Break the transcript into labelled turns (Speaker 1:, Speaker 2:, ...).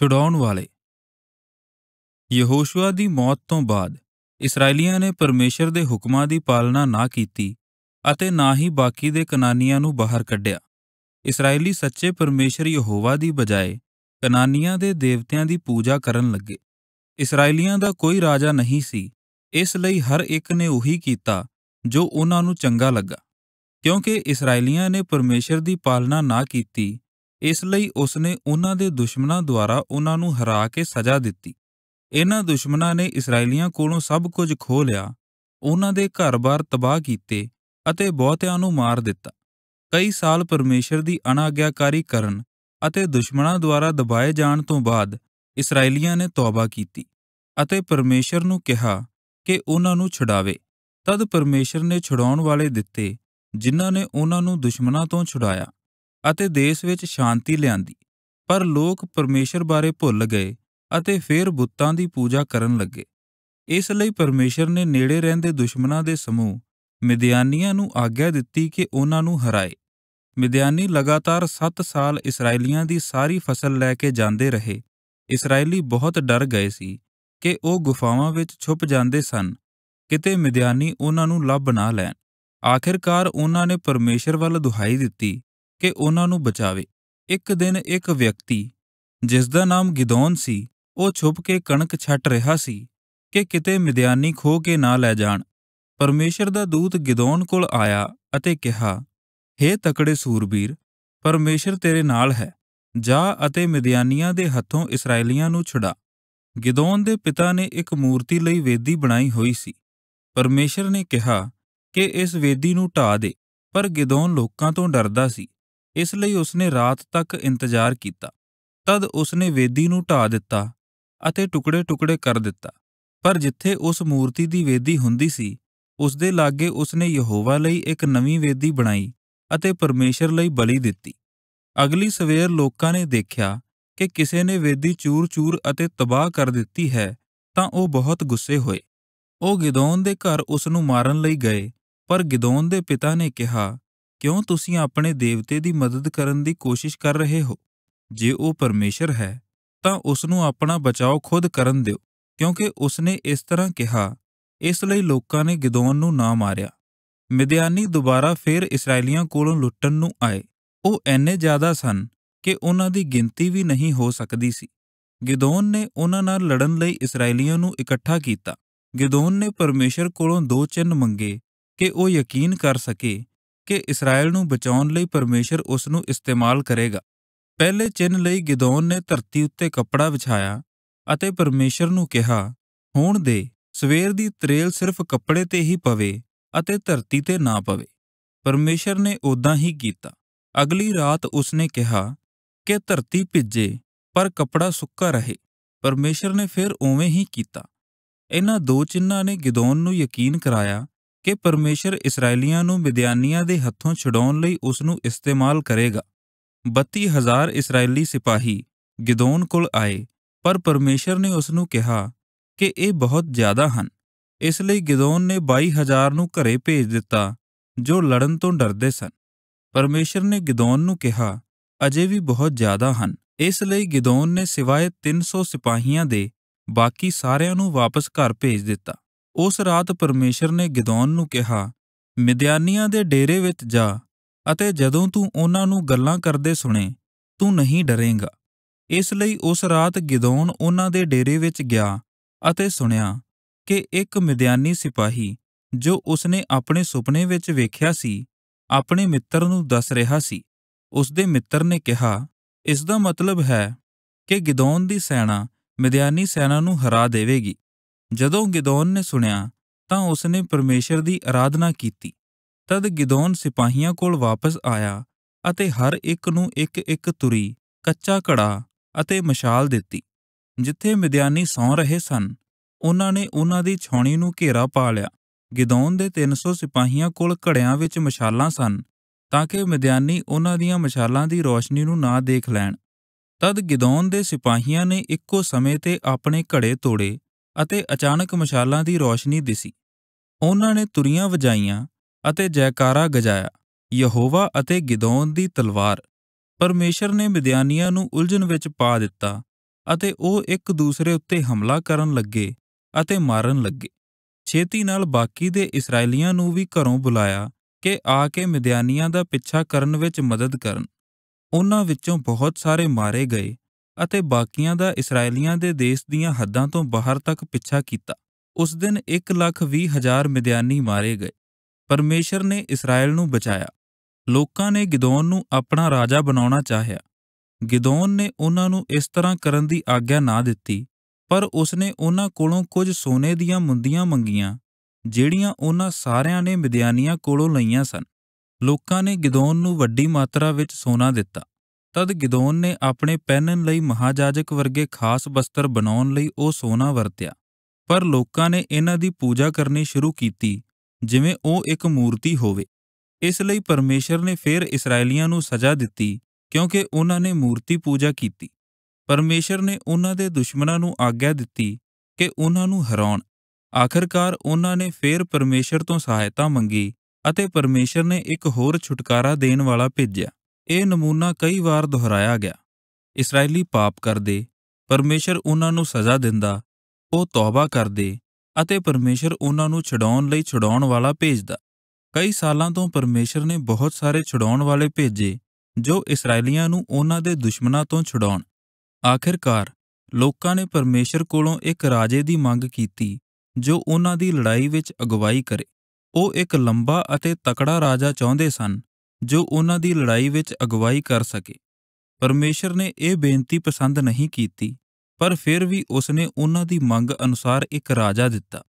Speaker 1: ਛੁਡਾਉਣ ਵਾਲੇ ਯਹੋਸ਼ੂਆ ਦੀ ਮੌਤ ਤੋਂ ਬਾਅਦ ਇਸرائیਲੀਆਂ ਨੇ ਪਰਮੇਸ਼ਰ ਦੇ ਹੁਕਮਾਂ ਦੀ ਪਾਲਣਾ ਨਾ ਕੀਤੀ ਅਤੇ ਨਾ ਹੀ ਬਾਕੀ ਦੇ ਕਨਾਨੀਆਂ ਨੂੰ ਬਾਹਰ ਕੱਢਿਆ ਇਸرائیਲੀ ਸੱਚੇ ਪਰਮੇਸ਼ਰ ਯਹੋਵਾ ਦੀ ਬਜਾਏ ਕਨਾਨੀਆਂ ਦੇ ਦੇਵਤਿਆਂ ਦੀ ਪੂਜਾ ਕਰਨ ਲੱਗੇ ਇਸرائیਲੀਆਂ ਦਾ ਕੋਈ ਰਾਜਾ ਨਹੀਂ ਸੀ ਇਸ ਲਈ ਹਰ ਇੱਕ ਨੇ ਉਹੀ ਕੀਤਾ ਜੋ ਉਹਨਾਂ ਨੂੰ ਚੰਗਾ ਲੱਗਾ ਕਿਉਂਕਿ ਇਸرائیਲੀਆਂ ਨੇ ਪਰਮੇਸ਼ਰ ਦੀ ਪਾਲਣਾ ਨਾ ਕੀਤੀ ਇਸ ਲਈ ਉਸਨੇ ਉਹਨਾਂ ਦੇ ਦੁਸ਼ਮਣਾਂ ਦੁਆਰਾ ਉਹਨਾਂ ਨੂੰ ਹਰਾ ਕੇ ਸਜ਼ਾ ਦਿੱਤੀ ਇਹਨਾਂ ਦੁਸ਼ਮਣਾਂ ਨੇ ਇਸرائیਲੀਆਂ ਕੋਲੋਂ ਸਭ ਕੁਝ ਖੋਹ ਲਿਆ ਉਹਨਾਂ ਦੇ ਘਰ-ਬਾਰ ਤਬਾਹ ਕੀਤੇ ਅਤੇ ਬਹੁਤਿਆਂ ਨੂੰ ਮਾਰ ਦਿੱਤਾ ਕਈ ਸਾਲ ਪਰਮੇਸ਼ਰ ਦੀ ਅਣਾਗਿਆਕਾਰੀ ਕਰਨ ਅਤੇ ਦੁਸ਼ਮਣਾਂ ਦੁਆਰਾ ਦਬਾਏ ਜਾਣ ਤੋਂ ਬਾਅਦ ਇਸرائیਲੀਆਂ ਨੇ ਤੌਬਾ ਕੀਤੀ ਅਤੇ ਪਰਮੇਸ਼ਰ ਨੂੰ ਕਿਹਾ ਕਿ ਉਹਨਾਂ ਨੂੰ ਛੁਡਾਵੇ ਤਦ ਪਰਮੇਸ਼ਰ ਨੇ ਛੁਡਾਉਣ ਵਾਲੇ ਦਿੱਤੇ ਜਿਨ੍ਹਾਂ ਨੇ ਉਹਨਾਂ ਨੂੰ ਦੁਸ਼ਮਣਾਂ ਤੋਂ ਛੁਡਾਇਆ ਅਤੇ ਦੇਸ਼ ਵਿੱਚ ਸ਼ਾਂਤੀ ਲਿਆਂਦੀ ਪਰ ਲੋਕ ਪਰਮੇਸ਼ਰ ਬਾਰੇ ਭੁੱਲ ਗਏ ਅਤੇ ਫਿਰ ਬੁੱਤਾਂ ਦੀ ਪੂਜਾ ਕਰਨ ਲੱਗੇ ਇਸ ਲਈ ਪਰਮੇਸ਼ਰ ਨੇ ਨੇੜੇ ਰਹਿੰਦੇ ਦੁਸ਼ਮਨਾਂ ਦੇ ਸਮੂਹ ਮਿਦਿਆਨੀਆਂ ਨੂੰ ਆਗਿਆ ਦਿੱਤੀ ਕਿ ਉਹਨਾਂ ਨੂੰ ਹਰਾਏ ਮਿਦਿਆਨੀ ਲਗਾਤਾਰ 7 ਸਾਲ ਇਸرائیਲੀਆਂ ਦੀ ਸਾਰੀ ਫਸਲ ਲੈ ਕੇ ਜਾਂਦੇ ਰਹੇ ਇਸرائیਲੀ ਬਹੁਤ ਡਰ ਗਏ ਸੀ ਕਿ ਉਹ ਗੁਫਾਵਾਂ ਵਿੱਚ ਛੁਪ ਜਾਂਦੇ ਸਨ ਕਿਤੇ ਮਿਦਿਆਨੀ ਉਹਨਾਂ ਨੂੰ ਲੱਭ ਨਾ ਲੈਣ ਆਖਿਰਕਾਰ ਉਹਨਾਂ ਨੇ ਪਰਮੇਸ਼ਰ ਵੱਲ ਦੁਹਾਈ ਦਿੱਤੀ ਕਿ ਉਹਨਾਂ ਨੂੰ ਬਚਾਵੇ ਇੱਕ ਦਿਨ ਇੱਕ ਵਿਅਕਤੀ ਜਿਸ ਦਾ ਨਾਮ ਗਿਦੌਨ ਸੀ ਉਹ ਛੁਪ ਕੇ ਕਣਕ ਛੱਟ ਰਿਹਾ ਸੀ ਕਿ ਕਿਤੇ ਮਿਦਿਆਨੀ ਖੋ ਕੇ ਨਾ ਲੈ ਜਾਣ ਪਰਮੇਸ਼ਰ ਦਾ ਦੂਤ ਗਿਦੌਨ ਕੋਲ ਆਇਆ ਅਤੇ ਕਿਹਾ हे ਤਕੜੇ ਸੂਰਬੀਰ ਪਰਮੇਸ਼ਰ ਤੇਰੇ ਨਾਲ ਹੈ ਜਾ ਅਤੇ ਮਿਦਿਆਨੀਆਂ ਦੇ ਹੱਥੋਂ ਇਸرائیਲੀਆਂ ਨੂੰ ਛੁਡਾ ਗਿਦੌਨ ਦੇ ਪਿਤਾ ਨੇ ਇੱਕ ਮੂਰਤੀ ਲਈ ਵੇਦੀ ਬਣਾਈ ਹੋਈ ਸੀ ਪਰਮੇਸ਼ਰ ਨੇ ਕਿਹਾ ਕਿ ਇਸ ਵੇਦੀ ਨੂੰ ਢਾ ਦੇ ਪਰ ਗਿਦੌਨ ਲੋਕਾਂ ਤੋਂ ਡਰਦਾ ਸੀ ਇਸ ਲਈ ਉਸਨੇ ਰਾਤ ਤੱਕ ਇੰਤਜ਼ਾਰ ਕੀਤਾ ਤਦ ਉਸਨੇ ਵੇਦੀ ਨੂੰ ਢਾ ਦਿੱਤਾ ਅਤੇ ਟੁਕੜੇ-ਟੁਕੜੇ ਕਰ ਦਿੱਤਾ ਪਰ ਜਿੱਥੇ ਉਸ ਮੂਰਤੀ ਦੀ ਵੇਦੀ ਹੁੰਦੀ ਸੀ ਉਸ ਦੇ ਲਾਗੇ ਉਸਨੇ ਯਹੋਵਾ ਲਈ ਇੱਕ ਨਵੀਂ ਵੇਦੀ ਬਣਾਈ ਅਤੇ ਪਰਮੇਸ਼ਰ ਲਈ ਬਲੀ ਦਿੱਤੀ ਅਗਲੀ ਸਵੇਰ ਲੋਕਾਂ ਨੇ ਦੇਖਿਆ ਕਿ ਕਿਸੇ ਨੇ ਵੇਦੀ ਚੂਰ-ਚੂਰ ਅਤੇ ਤਬਾਹ ਕਰ ਦਿੱਤੀ ਹੈ ਤਾਂ ਉਹ ਬਹੁਤ ਗੁੱਸੇ ਹੋਏ ਉਹ ਗਿਦੌਨ ਦੇ ਘਰ ਉਸ ਨੂੰ ਮਾਰਨ ਲਈ ਗਏ ਪਰ ਗਿਦੌਨ ਦੇ ਪਿਤਾ ਨੇ ਕਿਹਾ ਕਿਉਂ ਤੁਸੀਂ ਆਪਣੇ ਦੇਵਤੇ ਦੀ ਮਦਦ ਕਰਨ ਦੀ ਕੋਸ਼ਿਸ਼ ਕਰ ਰਹੇ ਹੋ ਜੇ ਉਹ ਪਰਮੇਸ਼ਰ ਹੈ ਤਾਂ ਉਸ ਨੂੰ ਆਪਣਾ ਬਚਾਓ ਖੁਦ ਕਰਨ ਦਿਓ ਕਿਉਂਕਿ ਉਸ ਨੇ ਇਸ ਤਰ੍ਹਾਂ ਕਿਹਾ ਇਸ ਲਈ ਲੋਕਾਂ ਨੇ ਗਿਦੌਨ ਨੂੰ ਨਾ ਮਾਰਿਆ ਮਿਦਿਆਨੀ ਦੁਬਾਰਾ ਫੇਰ ਇਸرائیਲੀਆਂ ਕੋਲੋਂ ਲੁੱਟਣ ਨੂੰ ਆਏ ਉਹ ਐਨੇ ਜ਼ਿਆਦਾ ਸਨ ਕਿ ਉਹਨਾਂ ਦੀ ਗਿਣਤੀ ਵੀ ਨਹੀਂ ਹੋ ਸਕਦੀ ਸੀ ਗਿਦੌਨ ਨੇ ਉਹਨਾਂ ਨਾਲ ਲੜਨ ਲਈ ਇਸرائیਲੀਆਂ ਨੂੰ ਇਕੱਠਾ ਕੀਤਾ ਗਿਦੌਨ ਨੇ ਪਰਮੇਸ਼ਰ ਕੋਲੋਂ ਦੋ ਚਿੰਨ ਮੰਗੇ ਕਿ ਉਹ ਯਕੀਨ ਕਰ ਸਕੇ ਕਿ ਇਸਰਾਇਲ ਨੂੰ ਬਚਾਉਣ ਲਈ ਪਰਮੇਸ਼ਰ ਉਸ ਨੂੰ ਇਸਤੇਮਾਲ ਕਰੇਗਾ ਪਹਿਲੇ ਚਿੰਨ ਲਈ ਗਿਦੋਨ ਨੇ ਧਰਤੀ ਉੱਤੇ ਕੱਪੜਾ ਵਿਛਾਇਆ ਅਤੇ ਪਰਮੇਸ਼ਰ ਨੂੰ ਕਿਹਾ ਹੋਣ ਦੇ ਸਵੇਰ ਦੀ ਤਰੇਲ ਸਿਰਫ ਕੱਪੜੇ ਤੇ ਹੀ ਪਵੇ ਅਤੇ ਧਰਤੀ ਤੇ ਨਾ ਪਵੇ ਪਰਮੇਸ਼ਰ ਨੇ ਉਦਾਂ ਹੀ ਕੀਤਾ ਅਗਲੀ ਰਾਤ ਉਸਨੇ ਕਿਹਾ ਕਿ ਧਰਤੀ ਭਿੱਜੇ ਪਰ ਕੱਪੜਾ ਸੁੱਕਾ ਰਹੇ ਪਰਮੇਸ਼ਰ ਨੇ ਫਿਰ ਉਵੇਂ ਹੀ ਕੀਤਾ ਇਹਨਾਂ ਦੋ ਚਿੰਨਾਂ ਨੇ ਗਿਦੋਨ ਨੂੰ ਯਕੀਨ ਕਰਾਇਆ ਕਿ ਪਰਮੇਸ਼ਰ ਇਸرائیਲੀਆਂ ਨੂੰ ਵਿਦਿਆਨੀਆਂ ਦੇ ਹੱਥੋਂ ਛਡਾਉਣ ਲਈ ਉਸ ਨੂੰ ਇਸਤੇਮਾਲ ਕਰੇਗਾ 32000 ਇਸرائیਲੀ ਸਿਪਾਹੀ ਗਿਦੋਨ ਕੋਲ ਆਏ ਪਰ ਪਰਮੇਸ਼ਰ ਨੇ ਉਸ ਨੂੰ ਕਿਹਾ ਕਿ ਇਹ ਬਹੁਤ ਜ਼ਿਆਦਾ ਹਨ ਇਸ ਲਈ ਗਿਦੋਨ ਨੇ 22000 ਨੂੰ ਘਰੇ ਭੇਜ ਦਿੱਤਾ ਜੋ ਲੜਨ ਤੋਂ ਡਰਦੇ ਸਨ ਪਰਮੇਸ਼ਰ ਨੇ ਗਿਦੌਨ ਨੂੰ ਕਿਹਾ ਅਜੇ ਵੀ ਬਹੁਤ ਜ਼ਿਆਦਾ ਹਨ ਇਸ ਲਈ ਗਿਦੌਨ ਨੇ ਸਿਵਾਏ 300 ਸਿਪਾਹੀਆਂ ਦੇ ਬਾਕੀ ਸਾਰਿਆਂ ਨੂੰ ਵਾਪਸ ਘਰ ਭੇਜ ਦਿੱਤਾ ਉਸ ਰਾਤ ਪਰਮੇਸ਼ਰ ਨੇ ਗਿਦੌਨ ਨੂੰ ਕਿਹਾ ਮਿਦਿਆਨੀਆਂ ਦੇ ਡੇਰੇ ਵਿੱਚ ਜਾ ਅਤੇ ਜਦੋਂ ਤੂੰ ਉਹਨਾਂ ਨੂੰ ਗੱਲਾਂ ਕਰਦੇ ਸੁਣੇ ਤੂੰ ਨਹੀਂ ਡਰੇਂਗਾ ਇਸ ਲਈ ਉਸ ਰਾਤ ਗਿਦੌਨ ਉਹਨਾਂ ਦੇ ਡੇਰੇ ਵਿੱਚ ਗਿਆ ਅਤੇ ਸੁਣਿਆ ਕਿ ਇੱਕ ਮਿਦਿਆਨੀ ਸਿਪਾਹੀ ਜੋ ਉਸਨੇ ਆਪਣੇ ਸੁਪਨੇ ਵਿੱਚ ਵੇਖਿਆ ਸੀ ਆਪਣੇ ਮਿੱਤਰ ਨੂੰ ਦੱਸ ਰਿਹਾ ਸੀ ਉਸਦੇ ਮਿੱਤਰ ਨੇ ਕਿਹਾ ਇਸ ਦਾ ਮਤਲਬ ਹੈ ਕਿ ਗਿਦੌਨ ਦੀ ਸੈਨਾ ਮਿਦਿਆਨੀ ਸੈਨਾ ਨੂੰ ਹਰਾ ਦੇਵੇਗੀ ਜਦੋਂ ਗਿਦੋਨ ਨੇ ਸੁਣਿਆ ਤਾਂ ਉਸਨੇ ਪਰਮੇਸ਼ਰ ਦੀ ਆਰਾਧਨਾ ਕੀਤੀ ਤਦ ਗਿਦੋਨ ਸਿਪਾਹੀਆਂ ਕੋਲ ਵਾਪਸ ਆਇਆ ਅਤੇ ਹਰ ਇੱਕ ਨੂੰ ਇੱਕ ਇੱਕ ਤੁਰੀ ਕੱਚਾ ਘੜਾ ਅਤੇ ਮਸ਼ਾਲ ਦਿੱਤੀ ਜਿੱਥੇ ਮਿਦਿਆਨੀ ਸੌਂ ਰਹੇ ਸਨ ਉਹਨਾਂ ਨੇ ਉਹਨਾਂ ਦੀ ਛਾਉਣੀ ਨੂੰ ਘੇਰਾ ਪਾ ਲਿਆ ਗਿਦੋਨ ਦੇ 300 ਸਿਪਾਹੀਆਂ ਕੋਲ ਘੜਿਆਂ ਵਿੱਚ ਮਸ਼ਾਲਾਂ ਸਨ ਤਾਂ ਕਿ ਮਿਦਿਆਨੀ ਉਹਨਾਂ ਦੀਆਂ ਮਸ਼ਾਲਾਂ ਦੀ ਰੋਸ਼ਨੀ ਨੂੰ ਨਾ ਦੇਖ ਲੈਣ ਤਦ ਗਿਦੋਨ ਦੇ ਸਿਪਾਹੀਆਂ ਨੇ ਇੱਕੋ ਸਮੇਂ ਤੇ ਆਪਣੇ ਘੜੇ ਤੋੜੇ ਅਤੇ ਅਚਾਨਕ ਮਸ਼ਾਲਾਂ ਦੀ ਰੋਸ਼ਨੀ ਦਿਸੀ ਉਹਨਾਂ ਨੇ ਤੁਰੀਆਂ ਵਜਾਈਆਂ ਅਤੇ ਜੈਕਾਰਾ ਗਜਾਇਆ ਯਹੋਵਾ ਅਤੇ ਗਿਦੌਨ ਦੀ ਤਲਵਾਰ ਪਰਮੇਸ਼ਰ ਨੇ ਮਿਦਿਆਨੀਆਂ ਨੂੰ ਉਲਝਣ ਵਿੱਚ ਪਾ ਦਿੱਤਾ ਅਤੇ ਉਹ ਇੱਕ ਦੂਸਰੇ ਉੱਤੇ ਹਮਲਾ ਕਰਨ ਲੱਗੇ ਅਤੇ ਮਾਰਨ ਲੱਗੇ ਛੇਤੀ ਨਾਲ ਬਾਕੀ ਦੇ ਇਸرائیਲੀਆਂ ਨੂੰ ਵੀ ਘਰੋਂ ਬੁਲਾਇਆ ਕਿ ਆ ਕੇ ਮਿਦਿਆਨੀਆਂ ਦਾ ਪਿੱਛਾ ਕਰਨ ਵਿੱਚ ਮਦਦ ਕਰਨ ਉਹਨਾਂ ਵਿੱਚੋਂ ਬਹੁਤ ਸਾਰੇ ਮਾਰੇ ਗਏ ਅਤੇ ਬਾਕੀਆਂ ਦਾ ਇਸرائیਲੀਆਂ ਦੇ ਦੇਸ਼ ਦੀਆਂ ਹੱਦਾਂ ਤੋਂ ਬਾਹਰ ਤੱਕ ਪਿੱਛਾ ਕੀਤਾ। ਉਸ ਦਿਨ 120000 ਮਿਦਿਆਨੀ ਮਾਰੇ ਗਏ। ਪਰਮੇਸ਼ਰ ਨੇ ਇਸرائیਲ ਨੂੰ ਬਚਾਇਆ। ਲੋਕਾਂ ਨੇ ਗਿਦੋਨ ਨੂੰ ਆਪਣਾ ਰਾਜਾ ਬਣਾਉਣਾ ਚਾਹਿਆ। ਗਿਦੋਨ ਨੇ ਉਹਨਾਂ ਨੂੰ ਇਸ ਤਰ੍ਹਾਂ ਕਰਨ ਦੀ ਆਗਿਆ ਨਾ ਦਿੱਤੀ ਪਰ ਉਸਨੇ ਉਹਨਾਂ ਕੋਲੋਂ ਕੁਝ ਸੋਨੇ ਦੀਆਂ ਮੁੰਦੀਆਂ ਮੰਗੀਆਂ ਜਿਹੜੀਆਂ ਉਹਨਾਂ ਸਾਰਿਆਂ ਨੇ ਮਿਦਿਆਨੀਆਂ ਕੋਲੋਂ ਲਈਆਂ ਸਨ। ਲੋਕਾਂ ਨੇ ਗਿਦੋਨ ਨੂੰ ਵੱਡੀ ਮਾਤਰਾ ਵਿੱਚ ਸੋਨਾ ਦਿੱਤਾ। ਤਦ ਗਿਦੋਨ ਨੇ ਆਪਣੇ ਪਹਿਨਣ ਲਈ ਮਹਾਜਾਜਕ ਵਰਗੇ ਖਾਸ ਬਸਤਰ ਬਣਾਉਣ ਲਈ ਉਹ ਸੋਨਾ ਵਰਤਿਆ ਪਰ ਲੋਕਾਂ ਨੇ ਇਹਨਾਂ ਦੀ ਪੂਜਾ ਕਰਨੀ ਸ਼ੁਰੂ ਕੀਤੀ ਜਿਵੇਂ ਉਹ ਇੱਕ ਮੂਰਤੀ ਹੋਵੇ ਇਸ ਲਈ ਪਰਮੇਸ਼ਰ ਨੇ ਫਿਰ ਇਸرائیਲੀਆਂ ਨੂੰ ਸਜ਼ਾ ਦਿੱਤੀ ਕਿਉਂਕਿ ਉਹਨਾਂ ਨੇ ਮੂਰਤੀ ਪੂਜਾ ਕੀਤੀ ਪਰਮੇਸ਼ਰ ਨੇ ਉਹਨਾਂ ਦੇ ਦੁਸ਼ਮਣਾਂ ਨੂੰ ਆਗਿਆ ਦਿੱਤੀ ਕਿ ਉਹਨਾਂ ਨੂੰ ਹਰਾਉਣ ਆਖਰਕਾਰ ਉਹਨਾਂ ਨੇ ਫਿਰ ਪਰਮੇਸ਼ਰ ਤੋਂ ਸਹਾਇਤਾ ਮੰਗੀ ਅਤੇ ਪਰਮੇਸ਼ਰ ਨੇ ਇੱਕ ਹੋਰ ਛੁਟਕਾਰਾ ਦੇਣ ਵਾਲਾ ਭੇਜਿਆ ਇਹ ਨਮੂਨਾ ਕਈ ਵਾਰ ਦੁਹਰਾਇਆ ਗਿਆ ਇਸرائیਲੀ ਪਾਪ ਕਰਦੇ ਪਰਮੇਸ਼ਰ ਉਹਨਾਂ ਨੂੰ ਸਜ਼ਾ ਦਿੰਦਾ ਉਹ ਤੌਬਾ ਕਰਦੇ ਅਤੇ ਪਰਮੇਸ਼ਰ ਉਹਨਾਂ ਨੂੰ ਛਡਾਉਣ ਲਈ ਛਡਾਉਣ ਵਾਲਾ ਭੇਜਦਾ ਕਈ ਸਾਲਾਂ ਤੋਂ ਪਰਮੇਸ਼ਰ ਨੇ ਬਹੁਤ ਸਾਰੇ ਛਡਾਉਣ ਵਾਲੇ ਭੇਜੇ ਜੋ ਇਸرائیਲੀਆਂ ਨੂੰ ਉਹਨਾਂ ਦੇ ਦੁਸ਼ਮਣਾਂ ਤੋਂ ਛਡਾਉਣ ਆਖਿਰਕਾਰ ਲੋਕਾਂ ਨੇ ਪਰਮੇਸ਼ਰ ਕੋਲੋਂ ਇੱਕ ਰਾਜੇ ਦੀ ਮੰਗ ਕੀਤੀ ਜੋ ਉਹਨਾਂ ਦੀ ਲੜਾਈ ਵਿੱਚ ਅਗਵਾਈ ਕਰੇ ਉਹ ਇੱਕ ਲੰਬਾ ਅਤੇ ਤਕੜਾ ਰਾਜਾ ਚਾਹੁੰਦੇ ਸਨ ਜੋ ਉਹਨਾਂ ਦੀ ਲੜਾਈ ਵਿੱਚ ਅਗਵਾਈ ਕਰ ਸਕੇ ਪਰਮੇਸ਼ਰ ਨੇ ਇਹ ਬੇਨਤੀ ਪਸੰਦ ਨਹੀਂ ਕੀਤੀ ਪਰ ਫਿਰ ਵੀ ਉਸਨੇ ਉਹਨਾਂ ਦੀ ਮੰਗ ਅਨੁਸਾਰ ਇੱਕ ਰਾਜਾ ਦਿੱਤਾ